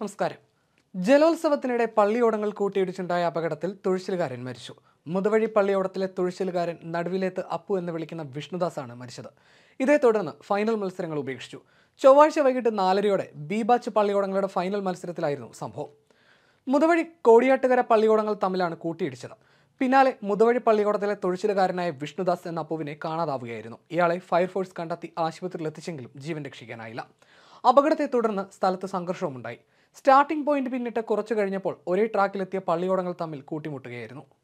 നമസ്കാരം ജലോത്സവത്തിനിടെ പള്ളിയോടങ്ങൾ കൂട്ടിയിടിച്ചുണ്ടായ അപകടത്തിൽ തുഴച്ചിലുകാരൻ മരിച്ചു മുതുവഴി പള്ളിയോടത്തിലെ തുഴച്ചിലുകാരൻ നടുവിലേത്ത് അപ്പു എന്ന് വിളിക്കുന്ന വിഷ്ണുദാസാണ് മരിച്ചത് ഇതേ തുടർന്ന് ഫൈനൽ മത്സരങ്ങൾ ഉപേക്ഷിച്ചു ചൊവ്വാഴ്ച വൈകിട്ട് നാലരയോടെ ബീബാച്ച് പള്ളിയോടങ്ങളുടെ ഫൈനൽ മത്സരത്തിലായിരുന്നു സംഭവം മുതുവഴി കോടിയാട്ടുകര പള്ളിയോടങ്ങൾ തമ്മിലാണ് കൂട്ടിയിടിച്ചത് പിന്നാലെ മുതുവഴി പള്ളിയോടത്തിലെ തൊഴിച്ചിലുകാരനായ വിഷ്ണുദാസ് എന്ന അപ്പുവിനെ കാണാതാവുകയായിരുന്നു ഇയാളെ ഫയർഫോഴ്സ് കണ്ടെത്തി ആശുപത്രിയിൽ എത്തിച്ചെങ്കിലും ജീവൻ രക്ഷിക്കാനായില്ല അപകടത്തെ തുടർന്ന് സ്ഥലത്ത് സംഘർഷവുമുണ്ടായി സ്റ്റാർട്ടിംഗ് പോയിന്റ് പിന്നിട്ട് കുറച്ചു കഴിഞ്ഞപ്പോൾ ഒരേ ട്രാക്കിലെത്തിയ പള്ളിയോടങ്ങൾ തമ്മിൽ കൂട്ടിമുട്ടുകയായിരുന്നു